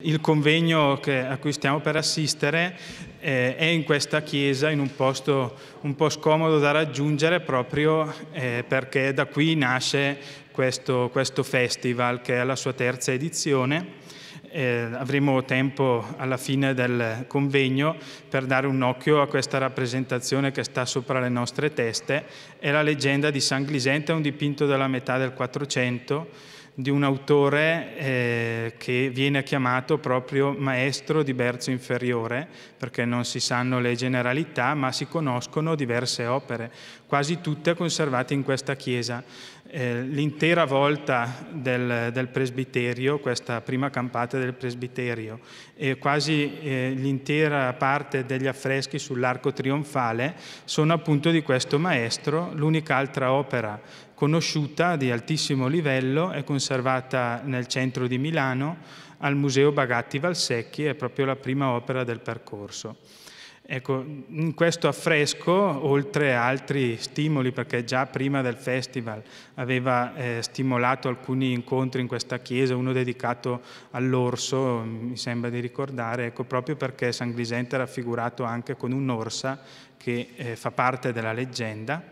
Il convegno che, a cui stiamo per assistere eh, è in questa chiesa, in un posto un po' scomodo da raggiungere proprio eh, perché da qui nasce questo, questo, festival che è la sua terza edizione. Eh, avremo tempo alla fine del convegno per dare un occhio a questa rappresentazione che sta sopra le nostre teste. È la leggenda di San Glisente, un dipinto della metà del 400 di un autore eh, che viene chiamato proprio maestro di Berzo inferiore, perché non si sanno le generalità, ma si conoscono diverse opere, quasi tutte conservate in questa chiesa. Eh, l'intera volta del, del, presbiterio, questa prima campata del presbiterio, e quasi eh, l'intera parte degli affreschi sull'arco trionfale sono appunto di questo maestro. L'unica altra opera conosciuta di altissimo livello, è conservata nel centro di Milano al Museo Bagatti Valsecchi, è proprio la prima opera del percorso. Ecco, in questo affresco, oltre a altri stimoli, perché già prima del festival aveva eh, stimolato alcuni incontri in questa chiesa, uno dedicato all'orso, mi sembra di ricordare, ecco, proprio perché San Grisente è raffigurato anche con un'orsa che eh, fa parte della leggenda.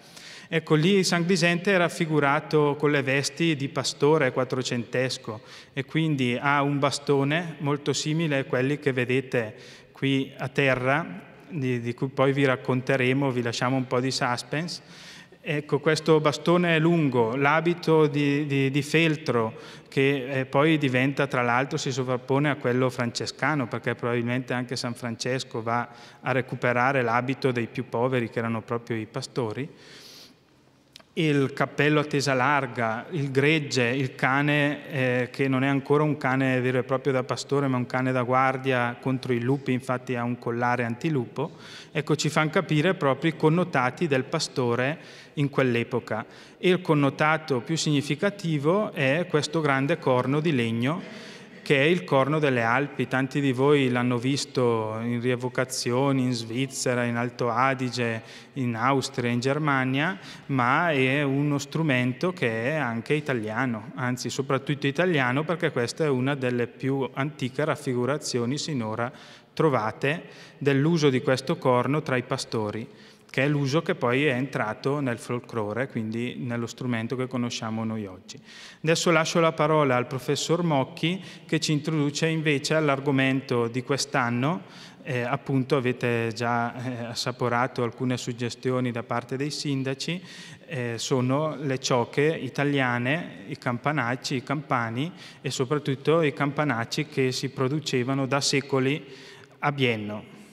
Ecco, lì San Grisente è raffigurato con le vesti di pastore quattrocentesco e quindi ha un bastone molto simile a quelli che vedete qui a terra di, di cui poi vi racconteremo, vi lasciamo un po' di suspense. Ecco, questo bastone lungo, l'abito di, di, di, feltro, che eh, poi diventa, tra l'altro, si sovrappone a quello francescano, perché probabilmente anche San Francesco va a recuperare l'abito dei più poveri, che erano proprio i pastori il cappello a tesa larga, il gregge, il cane eh, che non è ancora un cane vero e proprio da pastore ma un cane da guardia contro i lupi, infatti ha un collare antilupo, ecco ci fanno capire proprio i connotati del pastore in quell'epoca e il connotato più significativo è questo grande corno di legno che è il Corno delle Alpi. Tanti di voi l'hanno visto in rievocazioni in Svizzera, in Alto Adige, in Austria, in Germania, ma è uno strumento che è anche italiano, anzi soprattutto italiano perché questa è una delle più antiche raffigurazioni sinora trovate dell'uso di questo corno tra i pastori che è l'uso che poi è entrato nel folklore, quindi nello strumento che conosciamo noi oggi. Adesso lascio la parola al professor Mocchi che ci introduce invece all'argomento di quest'anno, eh, appunto avete già eh, assaporato alcune suggestioni da parte dei sindaci, eh, sono le ciocche italiane, i campanacci, i campani e soprattutto i campanacci che si producevano da secoli a Bienno.